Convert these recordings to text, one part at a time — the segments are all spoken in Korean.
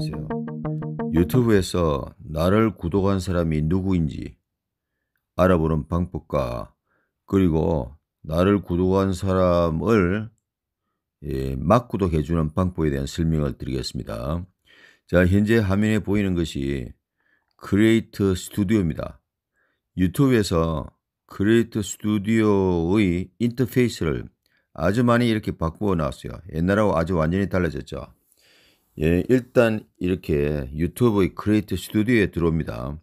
하세요. 유튜브에서 나를 구독한 사람이 누구인지 알아보는 방법과 그리고 나를 구독한 사람을 예, 막 구독해주는 방법에 대한 설명을 드리겠습니다. 자, 현재 화면에 보이는 것이 크리에이트 스튜디오입니다. 유튜브에서 크리에이트 스튜디오의 인터페이스를 아주 많이 이렇게 바꾸어 놨어요. 옛날하고 아주 완전히 달라졌죠. 예, 일단 이렇게 유튜브의 크리에이트 스튜디오에 들어옵니다.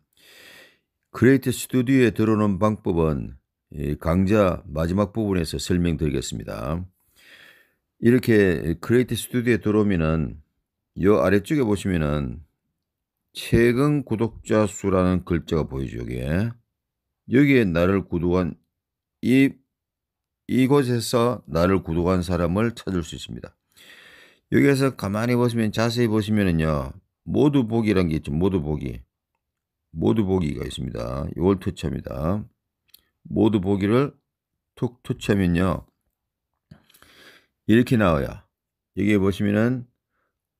크리에이트 스튜디오에 들어오는 방법은 강좌 마지막 부분에서 설명드리겠습니다. 이렇게 크리에이트 스튜디오에 들어오면은 요 아래쪽에 보시면은 최근 구독자 수라는 글자가 보이죠, 여기에. 여기에 나를 구독한 이 이곳에서 나를 구독한 사람을 찾을 수 있습니다. 여기에서 가만히 보시면 자세히 보시면은요. 모두 보기란 게 있죠. 모두 보기. 모두 보기가 있습니다. 이걸 터처입니다 모두 보기를 툭터 투처면요. 이렇게 나와요. 여기에 보시면은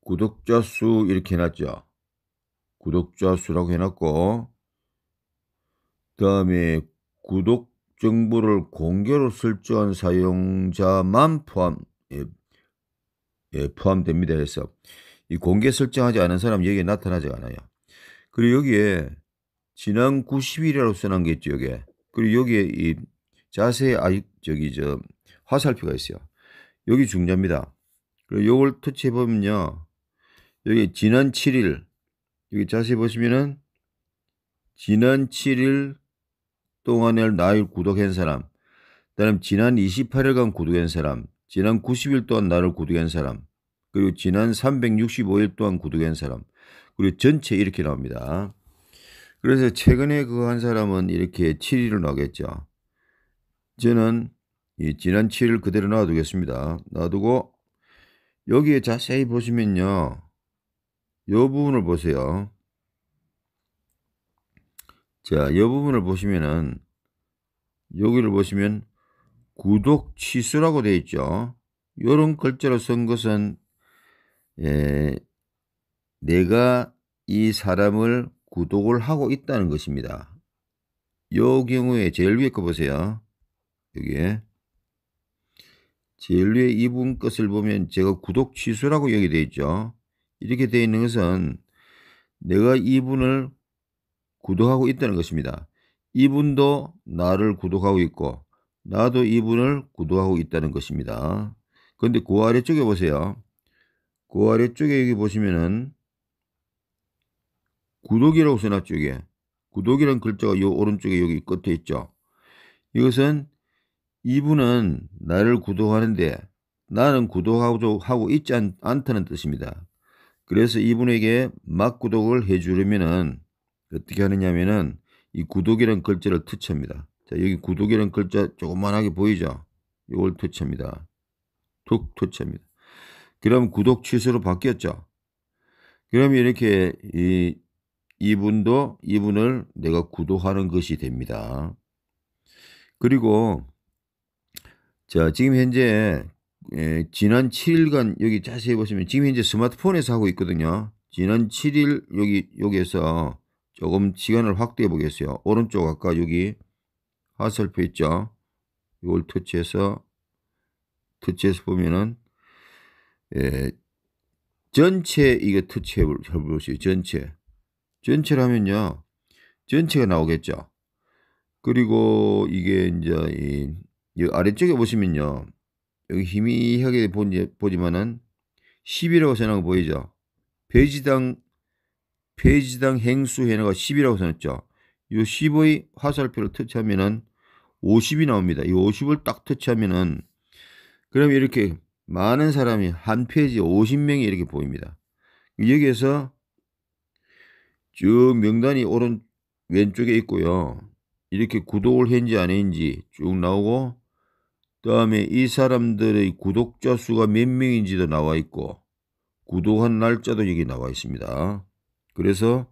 구독자 수 이렇게 해놨죠. 구독자 수라고 해놨고 다음에 구독 정보를 공개로 설정한 사용자만 포함 예, 예, 포함됩니다 해서 이 공개 설정하지 않은 사람 여기에 나타나지 않아요. 그리고 여기에 지난 90일이라고 써놓은 게 있죠, 여기에. 그리고 여기에 이 자세히 아직 저기 저 화살표가 있어요. 여기 중요합니다. 그리고 요걸 터치해 보면요. 여기 지난 7일 여기 자세히 보시면은 지난 7일 동안에 나를 구독한 사람, 그다음 지난 28일간 구독한 사람, 지난 90일 동안 나를 구독한 사람, 그리고 지난 365일 동안 구독한 사람 그리고 전체 이렇게 나옵니다. 그래서 최근에 그 한 사람은 이렇게 7위로 나오겠죠. 저는 이 지난 7일 그대로 놔두겠습니다. 놔두고 여기에 자세히 보시면요. 요 부분을 보세요. 자, 요 부분을 보시면은 여기를 보시면 구독 취소라고 되어 있죠. 요런 글자로 쓴 것은 에, 예, 내가 이 사람을 구독을 하고 있다는 것입니다. 요 경우에 제일 위에 거 보세요. 여기에 제일 위에 이분 것을 보면 제가 구독 취소라고 여기 되어 있죠. 이렇게 되어 있는 것은 내가 이분을 구독하고 있다는 것입니다. 이분도 나를 구독하고 있고 나도 이분을 구독하고 있다는 것입니다. 그런데 그 아래쪽에 보세요. 그 아래쪽에 여기 보시면은 구독이라고 써놨쪽에 구독이란 글자가 요 오른쪽에 여기 끝에 있죠. 이것은 이분은 나를 구독하는데 나는 구독하고 있지 않, 않다는 뜻입니다. 그래서 이분에게 막구독을 해주려면은 어떻게 하느냐면은 하이 구독이란 글자를 터치합니다. 자 여기 구독이란 글자 조그만하게 보이죠? 이걸 터치합니다. 툭 터치합니다. 그럼 구독 취소로 바뀌었죠. 그럼 이렇게 이, 이분도 이분을 내가 구독하는 것이 됩니다. 그리고 자 지금 현재 예, 지난 7일간 여기 자세히 보시면 지금 현재 스마트폰에서 하고 있거든요. 지난 7일 여기 여기에서 조금 시간을 확대해 보겠어요. 오른쪽 아까 여기 하설표 있죠. 이걸 터치해서 터치해서 보면은 예, 전체 이거 터치해 볼게요. 전체. 전체라면요. 전체가 나오겠죠. 그리고 이게 이제 이, 이 아래쪽에 보시면요. 여기 희미하게 보지, 보지만은 10이라고 써놓은 거 보이죠? 페지당페지당 행수 해나가 10이라고 써놨죠. 이 10의 화살표를 터치하면은 50이 나옵니다. 이 50을 딱 터치하면은 그럼 이렇게 많은 사람이 한 페이지 50명이 이렇게 보입니다. 여기에서 쭉 명단이 오른 왼쪽에 있고요. 이렇게 구독을 했는지 안 했는지 쭉 나오고 다음에 이 사람들의 구독자 수가 몇 명인지도 나와 있고 구독한 날짜도 여기 나와 있습니다. 그래서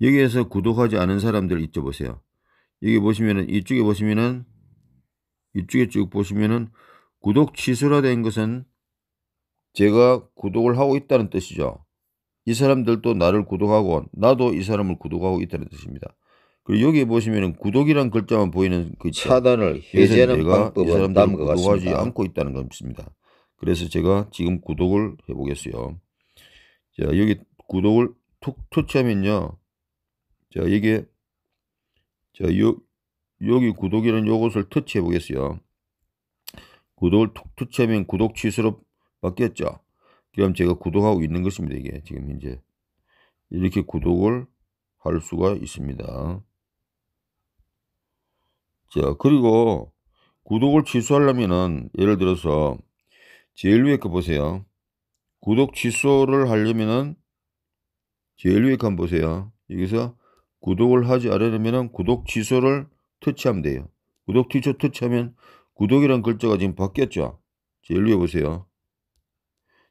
여기에서 구독하지 않은 사람들 있죠 보세요. 여기 보시면은 이쪽에 보시면은 이쪽에 쭉 보시면은 구독 취소라 된 것은 제가 구독을 하고 있다는 뜻이죠. 이 사람들도 나를 구독하고 나도 이 사람을 구독하고 있다는 뜻입니다. 그리고 여기 보시면 구독이란 글자만 보이는 그 차단을 해제하는 방법은 다음 것 구독하지 같습니다. 않고 있다는 것입니다. 그래서 제가 지금 구독을 해보겠어요. 자 여기 구독을 툭 터치하면요. 자 이게 자 요, 여기 구독이라는 요것을 터치해 보겠어요. 구독을 툭터채면 구독 취소로 바뀌었죠. 그럼 제가 구독하고 있는 것입니다. 이게 지금 이제 이렇게 구독을 할 수가 있습니다. 자, 그리고 구독을 취소하려면은 예를 들어서 제일 위에 거 보세요. 구독 취소를 하려면은 제일 위에 칸 보세요. 여기서 구독을 하지 않으려면은 구독 취소를 터치하면 돼요. 구독 취소 터치하면 구독이란 글자가 지금 바뀌었죠? 제일 위에 보세요.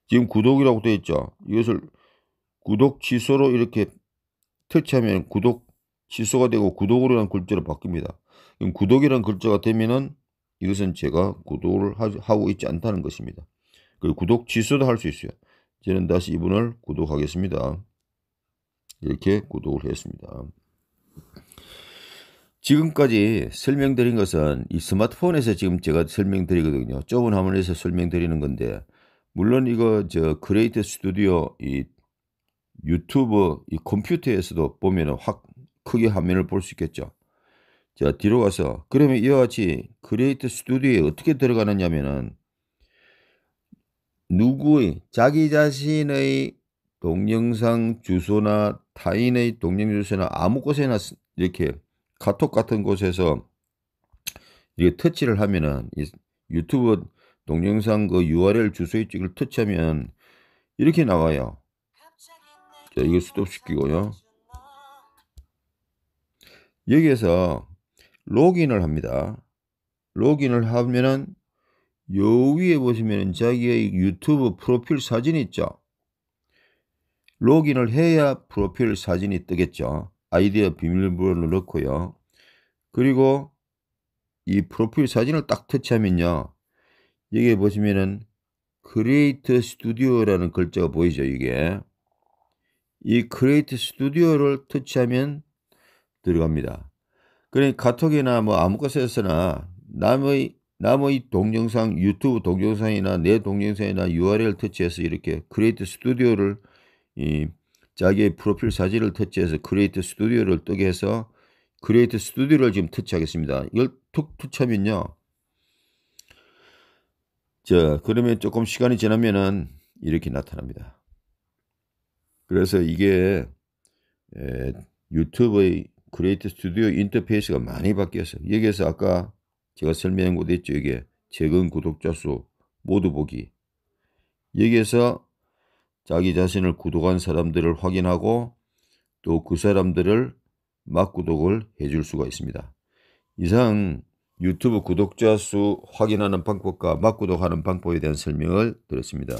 지금 구독이라고 되어 있죠? 이것을 구독 취소로 이렇게 터치하면 구독 취소가 되고 구독으로라 글자로 바뀝니다. 그럼 구독이란 글자가 되면은 이것은 제가 구독을 하고 있지 않다는 것입니다. 그 구독 취소도 할 수 있어요. 저는 다시 이분을 구독하겠습니다. 이렇게 구독을 했습니다. 지금까지 설명드린 것은 이 스마트폰에서 지금 제가 설명드리거든요. 좁은 화면에서 설명드리는 건데 물론 이거 저 크리에이터 스튜디오 이 유튜브 이 컴퓨터에서도 보면확 크게 화면을 볼 수 있겠죠. 자 뒤로 가서 그러면 이와 같이 크리에이터 스튜디오에 어떻게 들어가느냐면은 누구의 자기 자신의 동영상 주소나 타인의 동영상 주소나 아무 곳에나 이렇게 카톡 같은 곳에서 이게 터치를 하면은 이 유튜브 동영상 그 URL 주소에 찍을 터치하면 이렇게 나와요. 자, 이거 스톱시키고요. 여기에서 로그인을 합니다. 로그인을 하면은 요 위에 보시면 은 자기의 유튜브 프로필 사진 있죠. 로그인을 해야 프로필 사진이 뜨겠죠. 아이디어 비밀번호를 넣고요. 그리고 이 프로필 사진을 딱 터치하면요. 여기에 보시면은 크리에이트 스튜디오라는 글자가 보이죠. 이게 이 크리에이트 스튜디오를 터치하면 들어갑니다. 그러니 까 카톡이나 뭐 아무 곳에서나 남의 남의 동영상 유튜브 동영상이나 내 동영상이나 URL 터치해서 이렇게 크리에이트 스튜디오를 이 자기의 프로필 사진을 터치해서 크리에이트 스튜디오를 뜨게 해서 크리에이트 스튜디오를 지금 터치하겠습니다. 이걸 툭 터치하면요. 자, 그러면 조금 시간이 지나면은 이렇게 나타납니다. 그래서 이게 에, 유튜브의 크리에이트 스튜디오 인터페이스가 많이 바뀌었어요. 여기에서 아까 제가 설명한 것도 있죠. 이게 최근 구독자 수 모두 보기. 여기에서 자기 자신을 구독한 사람들을 확인하고 또 그 사람들을 막구독을 해줄 수가 있습니다. 이상 유튜브 구독자 수 확인하는 방법과 맞구독하는 방법에 대한 설명을 드렸습니다.